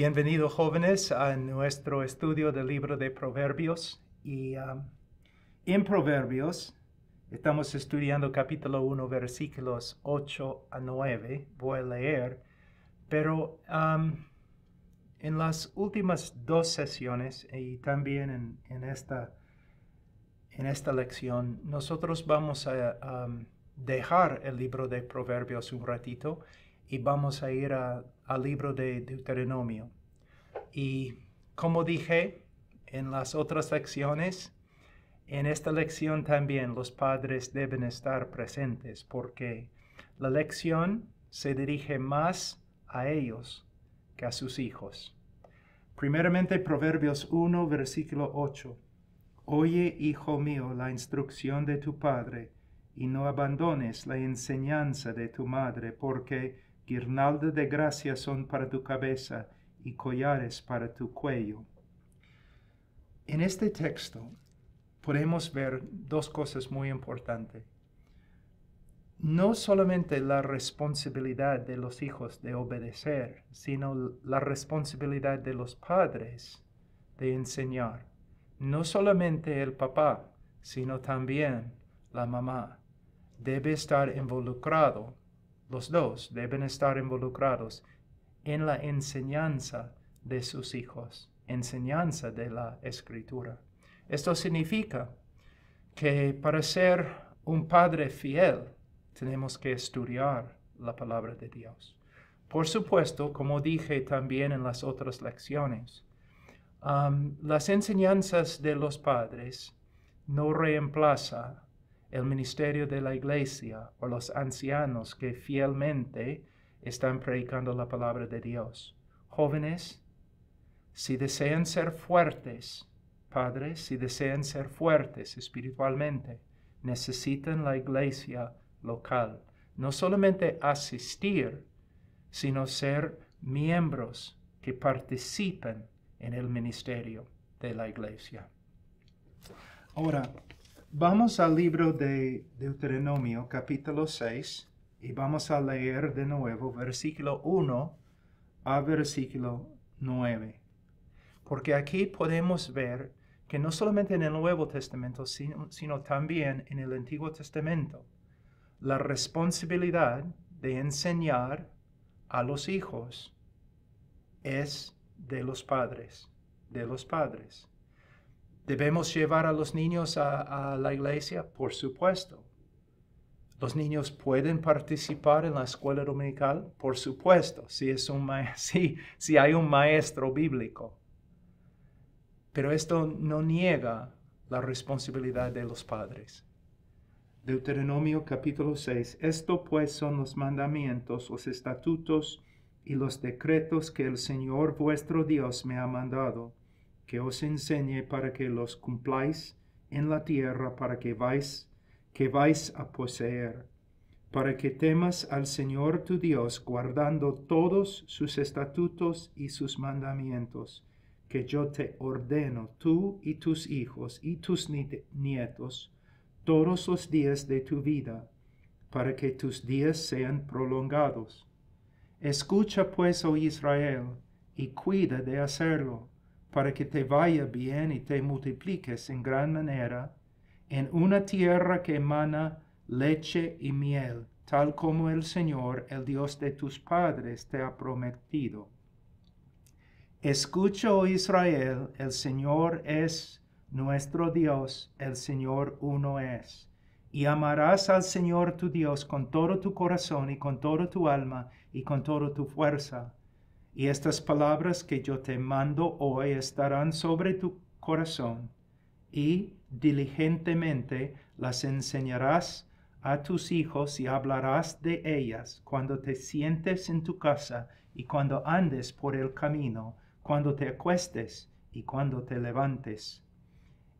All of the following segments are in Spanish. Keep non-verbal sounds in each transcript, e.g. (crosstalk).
Bienvenidos jóvenes a nuestro estudio del libro de Proverbios. Y um, en Proverbios estamos estudiando capítulo 1 versículos 8 a 9. Voy a leer, pero um, en las últimas dos sesiones y también en, esta, en esta lección, nosotros vamos a um, dejar el libro de Proverbios un ratito y vamos a ir a al libro de Deuteronomio. Y como dije en las otras lecciones, en esta lección también los padres deben estar presentes porque la lección se dirige más a ellos que a sus hijos. Primeramente Proverbios 1, versículo 8. Oye, hijo mío, la instrucción de tu padre, y no abandones la enseñanza de tu madre, porque guirnalda de gracia son para tu cabeza y collares para tu cuello. En este texto podemos ver dos cosas muy importantes. No solamente la responsabilidad de los hijos de obedecer, sino la responsabilidad de los padres de enseñar. No solamente el papá, sino también la mamá debe estar involucrado los dos deben estar involucrados en la enseñanza de sus hijos, enseñanza de la escritura. Esto significa que para ser un padre fiel tenemos que estudiar la palabra de Dios. Por supuesto, como dije también en las otras lecciones, las enseñanzas de los padres no reemplaza el ministerio de la iglesia o los ancianos que fielmente están predicando la palabra de Dios. Jóvenes, si desean ser fuertes, padres, si desean ser fuertes espiritualmente, necesitan la iglesia local. No solamente asistir, sino ser miembros que participen en el ministerio de la iglesia. Ahora, Vamos al libro de Deuteronomio capítulo 6 y vamos a leer de nuevo versículo 1 a versículo 9. Porque aquí podemos ver que no solamente en el Nuevo Testamento, sino, sino también en el Antiguo Testamento, la responsabilidad de enseñar a los hijos es de los padres, de los padres. ¿Debemos llevar a los niños a, la iglesia? Por supuesto. ¿Los niños pueden participar en la escuela dominical? Por supuesto, si, es un (laughs) si, si hay un maestro bíblico. Pero esto no niega la responsabilidad de los padres. Deuteronomio capítulo 6. Esto pues son los mandamientos, los estatutos y los decretos que el Señor vuestro Dios me ha mandado que os enseñe para que los cumpláis en la tierra para que vais, que vais a poseer, para que temas al Señor tu Dios, guardando todos sus estatutos y sus mandamientos, que yo te ordeno, tú y tus hijos y tus nietos, todos los días de tu vida, para que tus días sean prolongados. Escucha pues, oh Israel, y cuida de hacerlo para que te vaya bien y te multipliques en gran manera, en una tierra que emana leche y miel, tal como el Señor, el Dios de tus padres, te ha prometido. Escucha, oh Israel, el Señor es nuestro Dios, el Señor uno es. Y amarás al Señor tu Dios con todo tu corazón y con todo tu alma y con toda tu fuerza y estas palabras que yo te mando hoy estarán sobre tu corazón, y diligentemente las enseñarás a tus hijos y hablarás de ellas cuando te sientes en tu casa y cuando andes por el camino, cuando te acuestes y cuando te levantes.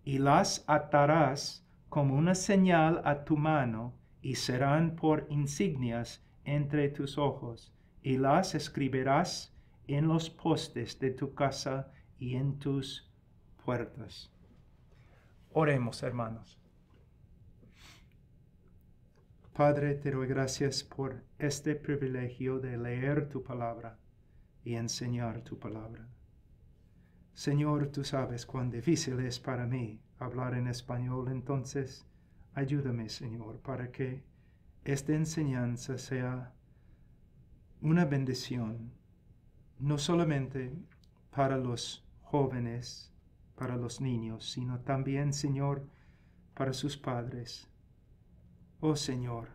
Y las atarás como una señal a tu mano y serán por insignias entre tus ojos, y las escribirás en los postes de tu casa y en tus puertas. Oremos, hermanos. Padre, te doy gracias por este privilegio de leer tu palabra y enseñar tu palabra. Señor, tú sabes cuán difícil es para mí hablar en español, entonces ayúdame, Señor, para que esta enseñanza sea una bendición no solamente para los jóvenes, para los niños, sino también, Señor, para sus padres. Oh Señor,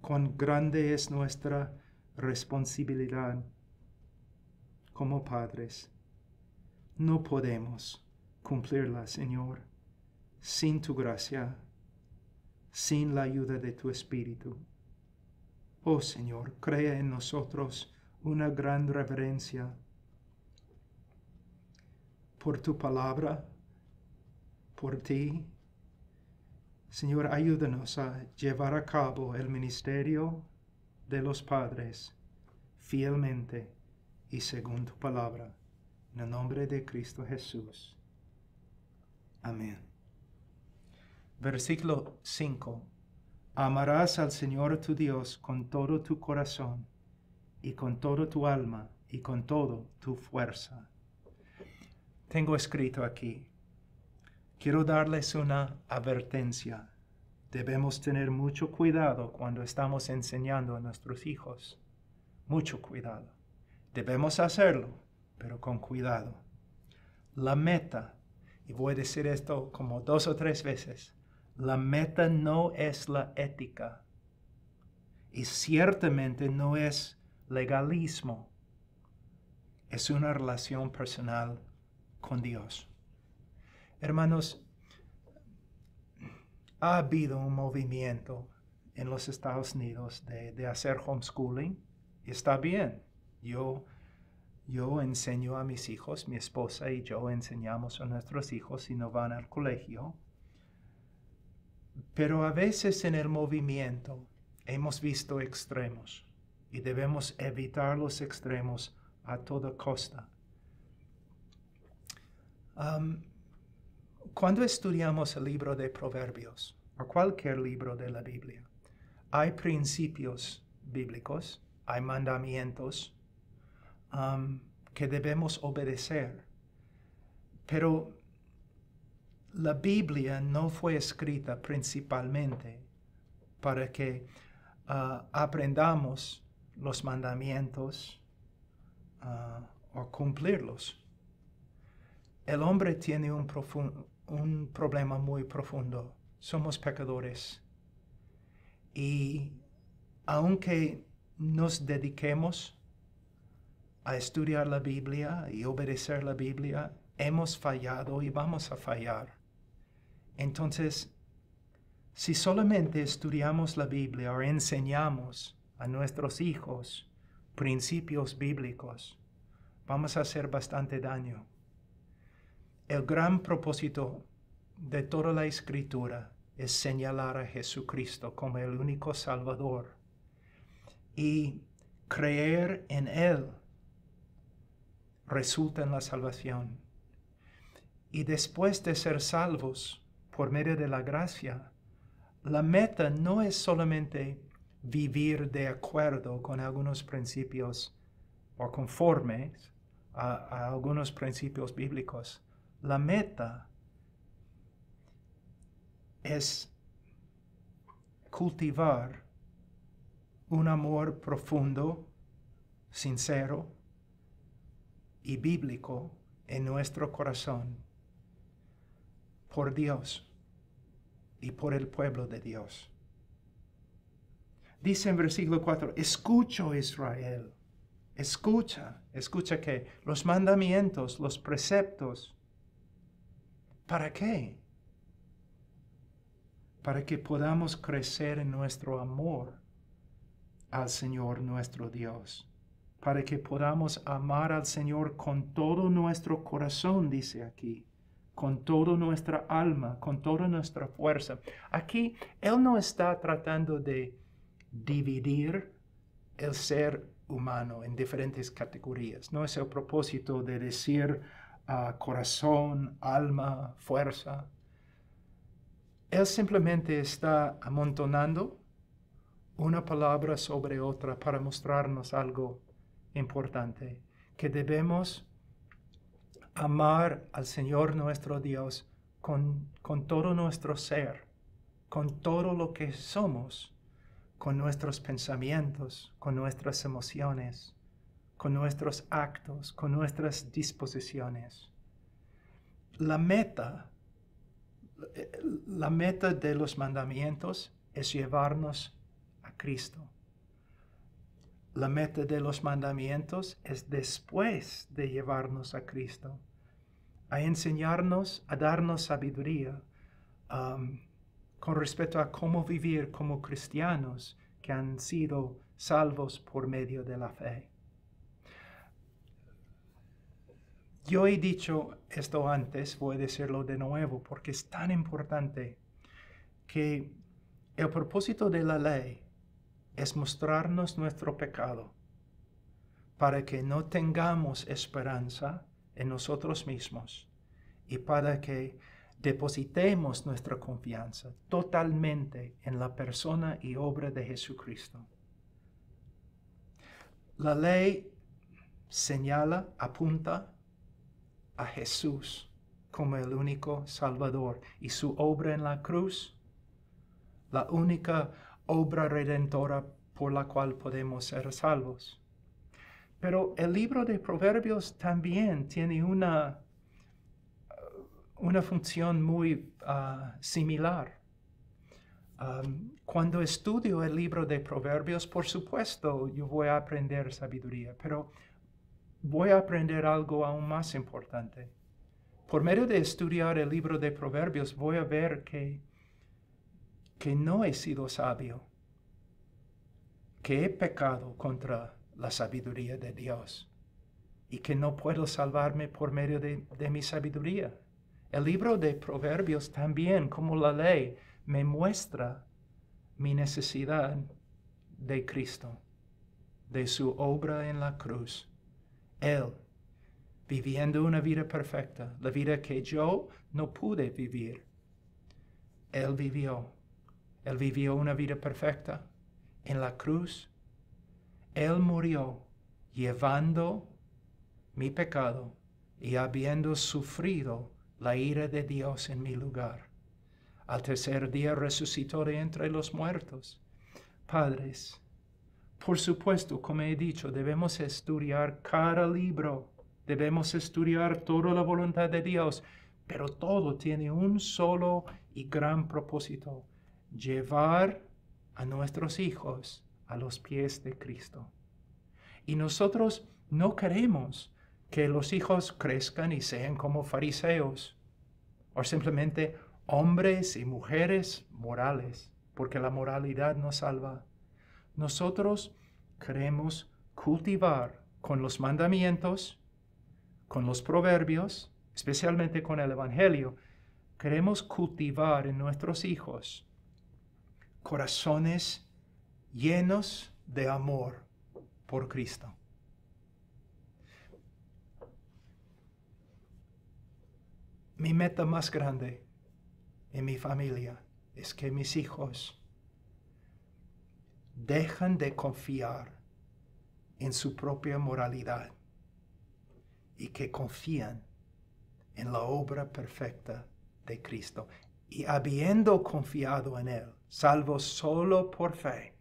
cuán grande es nuestra responsabilidad como padres. No podemos cumplirla, Señor, sin tu gracia, sin la ayuda de tu Espíritu. Oh Señor, crea en nosotros una gran reverencia por tu palabra, por ti. Señor, ayúdanos a llevar a cabo el ministerio de los padres fielmente y según tu palabra. En el nombre de Cristo Jesús. Amén. Versículo 5. Amarás al Señor tu Dios con todo tu corazón y con todo tu alma y con todo tu fuerza. Tengo escrito aquí, quiero darles una advertencia. Debemos tener mucho cuidado cuando estamos enseñando a nuestros hijos. Mucho cuidado. Debemos hacerlo, pero con cuidado. La meta, y voy a decir esto como dos o tres veces, la meta no es la ética y ciertamente no es legalismo es una relación personal con Dios. Hermanos, ha habido un movimiento en los Estados Unidos de, hacer homeschooling. Y está bien. Yo, yo enseño a mis hijos, mi esposa y yo enseñamos a nuestros hijos si no van al colegio. Pero a veces en el movimiento hemos visto extremos y debemos evitar los extremos a toda costa. Um, cuando estudiamos el libro de Proverbios o cualquier libro de la Biblia, hay principios bíblicos, hay mandamientos um, que debemos obedecer, pero la Biblia no fue escrita principalmente para que uh, aprendamos los mandamientos ah, o cumplirlos. El hombre tiene un, un problema muy profundo. Somos pecadores. Y aunque nos dediquemos a estudiar la Biblia y obedecer la Biblia, hemos fallado y vamos a fallar. Entonces, si solamente estudiamos la Biblia o enseñamos a nuestros hijos principios bíblicos, vamos a hacer bastante daño. El gran propósito de toda la escritura es señalar a Jesucristo como el único Salvador y creer en Él resulta en la salvación. Y después de ser salvos por medio de la gracia, la meta no es solamente vivir de acuerdo con algunos principios o conformes a, algunos principios bíblicos. La meta es cultivar un amor profundo, sincero y bíblico en nuestro corazón por Dios y por el pueblo de Dios. Dice en versículo 4, escucho Israel, escucha, escucha que los mandamientos, los preceptos, ¿para qué? Para que podamos crecer en nuestro amor al Señor nuestro Dios, para que podamos amar al Señor con todo nuestro corazón, dice aquí, con toda nuestra alma, con toda nuestra fuerza. Aquí Él no está tratando de dividir el ser humano en diferentes categorías. No es el propósito de decir ah, corazón, alma, fuerza. Él simplemente está amontonando una palabra sobre otra para mostrarnos algo importante, que debemos amar al Señor nuestro Dios con todo nuestro ser, con todo lo que somos con nuestros pensamientos, con nuestras emociones, con nuestros actos, con nuestras disposiciones. La meta, la meta de los mandamientos es llevarnos a Cristo. La meta de los mandamientos es después de llevarnos a Cristo, a enseñarnos, a darnos sabiduría, a um, con respecto a cómo vivir como cristianos que han sido salvos por medio de la fe. Yo he dicho esto antes, voy a decirlo de nuevo, porque es tan importante que el propósito de la ley es mostrarnos nuestro pecado para que no tengamos esperanza en nosotros mismos y para que depositemos nuestra confianza totalmente en la persona y obra de Jesucristo. La ley señala, apunta a Jesús como el único Salvador y su obra en la cruz, la única obra redentora por la cual podemos ser salvos. Pero el libro de Proverbios también tiene una una función muy ah, similar. cuando estudio el libro de Proverbios, por supuesto, yo voy a aprender sabiduría, pero voy a aprender algo aún más importante. Por medio de estudiar el libro de Proverbios, voy a ver que, que no he sido sabio, que he pecado contra la sabiduría de Dios y que no puedo salvarme por medio de mi sabiduría. El libro de Proverbios también, como la ley, me muestra mi necesidad de Cristo, de su obra en la cruz. Él, viviendo una vida perfecta, la vida que yo no pude vivir. Él vivió. Él vivió una vida perfecta en la cruz. Él murió llevando mi pecado y habiendo sufrido la ira de Dios en mi lugar. Al tercer día resucitó de entre los muertos. Padres, por supuesto, como he dicho, debemos estudiar cada libro, debemos estudiar toda la voluntad de Dios, pero todo tiene un solo y gran propósito, llevar a nuestros hijos a los pies de Cristo. Y nosotros no queremos que los hijos crezcan y sean como fariseos, o simplemente hombres y mujeres morales, porque la moralidad nos salva. Nosotros queremos cultivar con los mandamientos, con los proverbios, especialmente con el Evangelio, queremos cultivar en nuestros hijos corazones llenos de amor por Cristo. Mi meta más grande en mi familia es que mis hijos dejan de confiar en su propia moralidad y que confían en la obra perfecta de Cristo. Y habiendo confiado en Él, salvo solo por fe,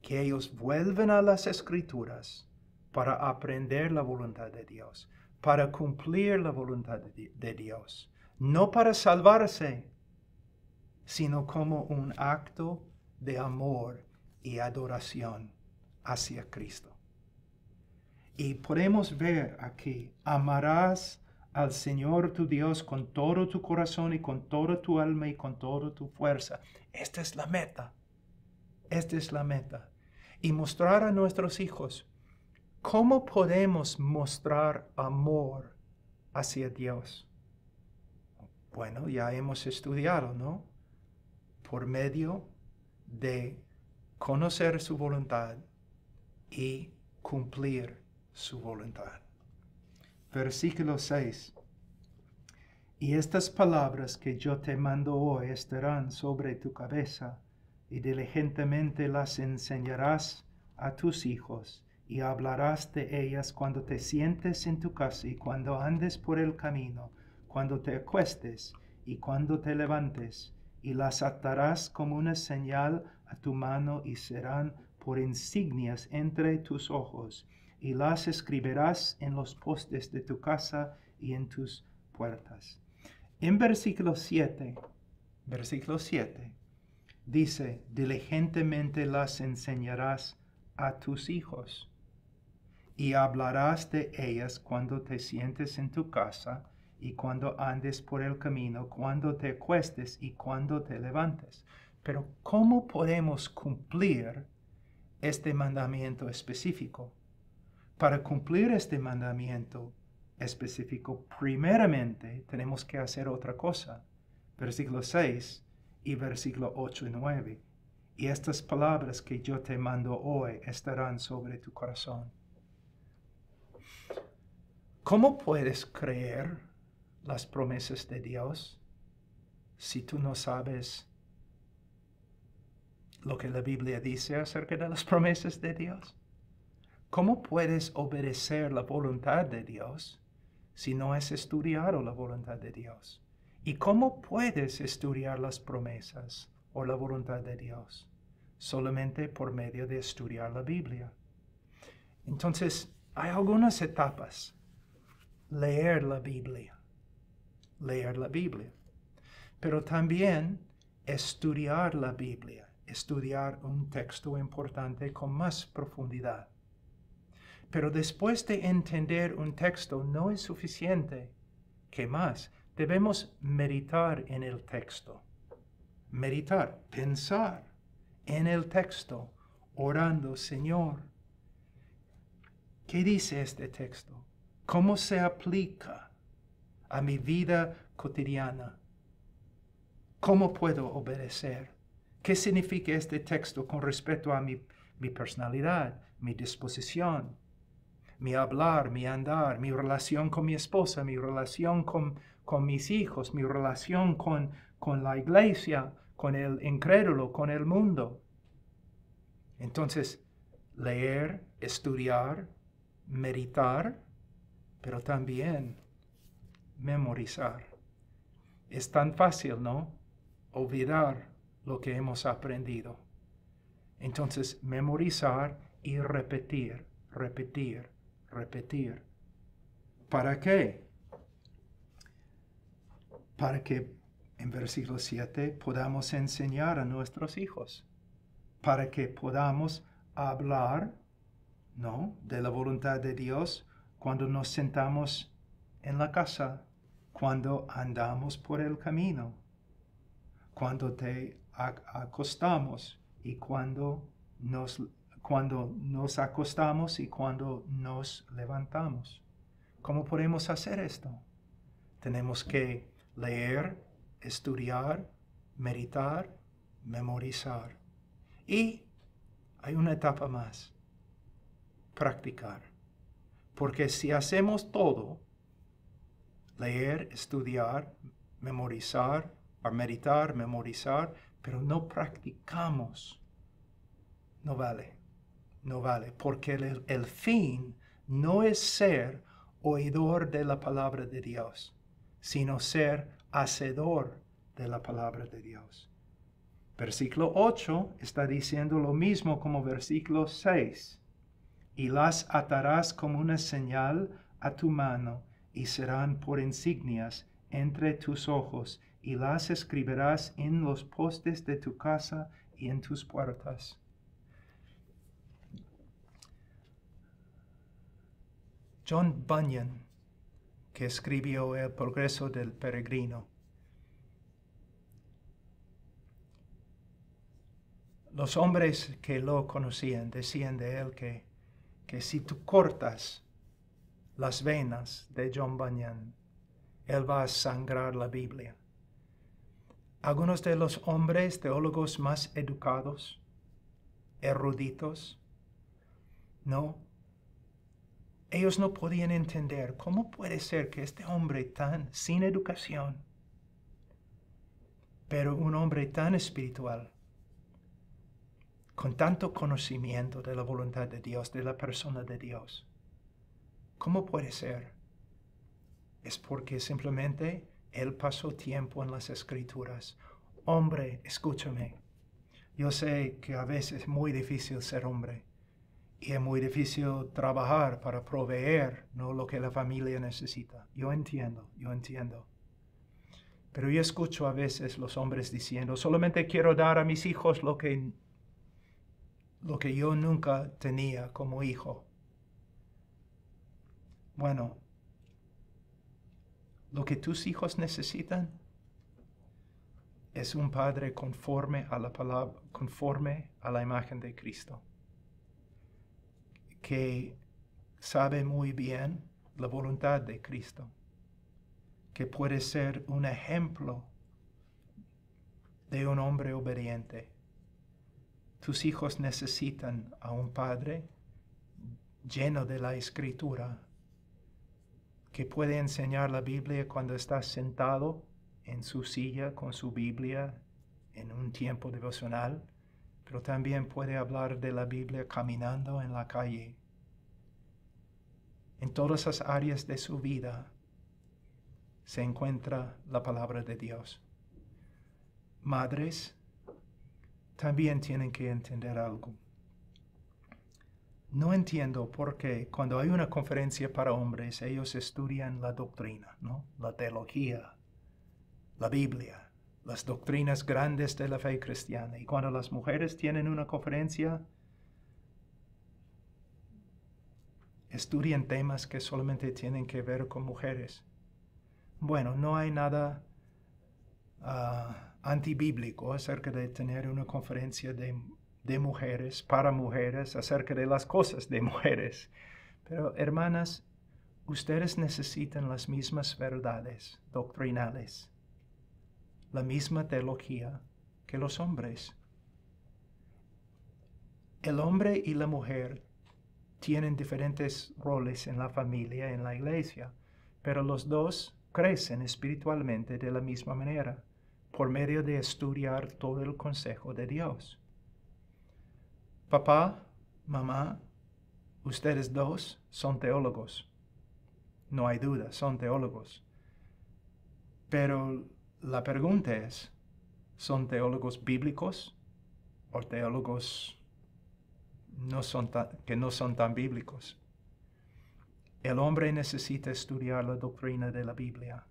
que ellos vuelven a las escrituras para aprender la voluntad de Dios, para cumplir la voluntad de Dios, no para salvarse, sino como un acto de amor y adoración hacia Cristo. Y podemos ver aquí, amarás al Señor tu Dios con todo tu corazón y con toda tu alma y con toda tu fuerza. Esta es la meta. Esta es la meta. Y mostrar a nuestros hijos ¿Cómo podemos mostrar amor hacia Dios? Bueno, ya hemos estudiado, ¿no? Por medio de conocer su voluntad y cumplir su voluntad. Versículo 6. Y estas palabras que yo te mando hoy estarán sobre tu cabeza, y diligentemente las enseñarás a tus hijos, y hablarás de ellas cuando te sientes en tu casa y cuando andes por el camino, cuando te acuestes y cuando te levantes, y las atarás como una señal a tu mano y serán por insignias entre tus ojos, y las escribirás en los postes de tu casa y en tus puertas. En versículo 7, versículo 7, dice, diligentemente las enseñarás a tus hijos y hablarás de ellas cuando te sientes en tu casa y cuando andes por el camino, cuando te acuestes y cuando te levantes. Pero ¿cómo podemos cumplir este mandamiento específico? Para cumplir este mandamiento específico, primeramente tenemos que hacer otra cosa. Versículo 6 y versículo 8 y 9. Y estas palabras que yo te mando hoy estarán sobre tu corazón ¿Cómo puedes creer las promesas de Dios si tú no sabes lo que la Biblia dice acerca de las promesas de Dios? ¿Cómo puedes obedecer la voluntad de Dios si no has estudiado la voluntad de Dios? ¿Y cómo puedes estudiar las promesas o la voluntad de Dios? Solamente por medio de estudiar la Biblia. Entonces, hay algunas etapas. Leer la Biblia. Leer la Biblia. Pero también estudiar la Biblia. Estudiar un texto importante con más profundidad. Pero después de entender un texto no es suficiente. ¿Qué más? Debemos meditar en el texto. Meditar, pensar en el texto, orando, Señor, ¿Qué dice este texto? ¿Cómo se aplica a mi vida cotidiana? ¿Cómo puedo obedecer? ¿Qué significa este texto con respecto a mi, mi personalidad, mi disposición, mi hablar, mi andar, mi relación con mi esposa, mi relación con, mis hijos, mi relación con, con la iglesia, con el incrédulo, con el mundo? Entonces, leer, estudiar, meditar, pero también memorizar. Es tan fácil, ¿no? Olvidar lo que hemos aprendido. Entonces, memorizar y repetir, repetir, repetir. ¿Para qué? Para que en versículo 7 podamos enseñar a nuestros hijos, para que podamos hablar no, de la voluntad de Dios cuando nos sentamos en la casa, cuando andamos por el camino, cuando te acostamos y cuando nos, cuando nos acostamos y cuando nos levantamos. ¿Cómo podemos hacer esto? Tenemos que leer, estudiar, meditar, memorizar. Y hay una etapa más practicar. Porque si hacemos todo, leer, estudiar, memorizar, meditar, memorizar, pero no practicamos, no vale, no vale, porque el, el fin no es ser oidor de la palabra de Dios, sino ser hacedor de la palabra de Dios. Versículo 8 está diciendo lo mismo como versículo 6 y las atarás como una señal a tu mano, y serán por insignias entre tus ojos, y las escribirás en los postes de tu casa y en tus puertas. John Bunyan, que escribió El progreso del peregrino, los hombres que lo conocían decían de él que que si tú cortas las venas de John Bunyan, él va a sangrar la Biblia. Algunos de los hombres teólogos más educados, eruditos, no, ellos no podían entender cómo puede ser que este hombre tan sin educación, pero un hombre tan espiritual, con tanto conocimiento de la voluntad de Dios, de la persona de Dios. ¿Cómo puede ser? Es porque simplemente Él pasó tiempo en las escrituras. Hombre, escúchame. Yo sé que a veces es muy difícil ser hombre y es muy difícil trabajar para proveer ¿no? lo que la familia necesita. Yo entiendo, yo entiendo. Pero yo escucho a veces los hombres diciendo, solamente quiero dar a mis hijos lo que lo que yo nunca tenía como hijo. Bueno, lo que tus hijos necesitan es un padre conforme a la palabra, conforme a la imagen de Cristo, que sabe muy bien la voluntad de Cristo, que puede ser un ejemplo de un hombre obediente tus hijos necesitan a un padre lleno de la escritura, que puede enseñar la Biblia cuando está sentado en su silla con su Biblia en un tiempo devocional, pero también puede hablar de la Biblia caminando en la calle. En todas las áreas de su vida se encuentra la palabra de Dios. Madres, también tienen que entender algo. No entiendo por qué cuando hay una conferencia para hombres, ellos estudian la doctrina, ¿no? la teología, la Biblia, las doctrinas grandes de la fe cristiana. Y cuando las mujeres tienen una conferencia, estudian temas que solamente tienen que ver con mujeres. Bueno, no hay nada... Ah, antibíblico acerca de tener una conferencia de, de mujeres, para mujeres, acerca de las cosas de mujeres. Pero hermanas, ustedes necesitan las mismas verdades doctrinales, la misma teología que los hombres. El hombre y la mujer tienen diferentes roles en la familia, en la iglesia, pero los dos crecen espiritualmente de la misma manera por medio de estudiar todo el consejo de Dios. Papá, mamá, ustedes dos son teólogos. No hay duda, son teólogos. Pero la pregunta es, ¿son teólogos bíblicos o teólogos que no son tan bíblicos? El hombre necesita estudiar la doctrina de la Biblia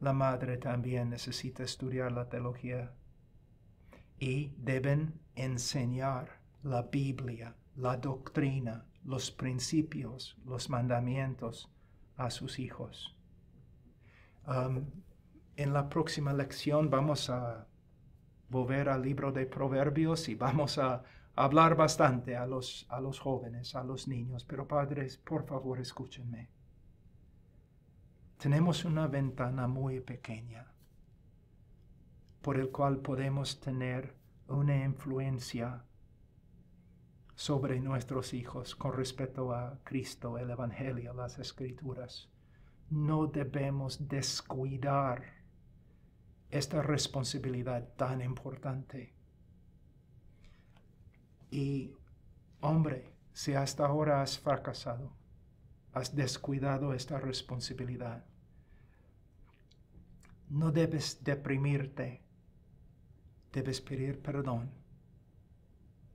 la madre también necesita estudiar la teología y deben enseñar la Biblia, la doctrina, los principios, los mandamientos a sus hijos. Um, en la próxima lección vamos a volver al libro de Proverbios y vamos a hablar bastante a los, a los jóvenes, a los niños, pero padres, por favor, escúchenme tenemos una ventana muy pequeña por el cual podemos tener una influencia sobre nuestros hijos con respecto a Cristo, el Evangelio, las Escrituras. No debemos descuidar esta responsabilidad tan importante. Y, hombre, si hasta ahora has fracasado, has descuidado esta responsabilidad. No debes deprimirte, debes pedir perdón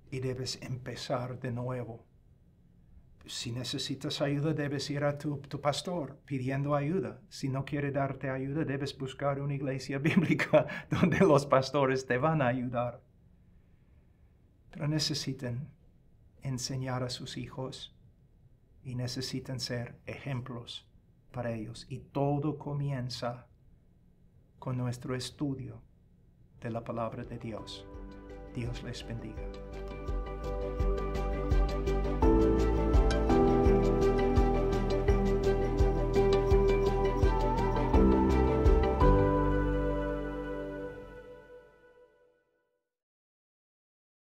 y debes empezar de nuevo. Si necesitas ayuda, debes ir a tu, pastor pidiendo ayuda. Si no quiere darte ayuda, debes buscar una iglesia (laughs) bíblica donde los pastores te van a ayudar. Pero necesitan enseñar a sus hijos y necesitan ser ejemplos para ellos. Y todo comienza con nuestro estudio de la palabra de Dios. Dios les bendiga.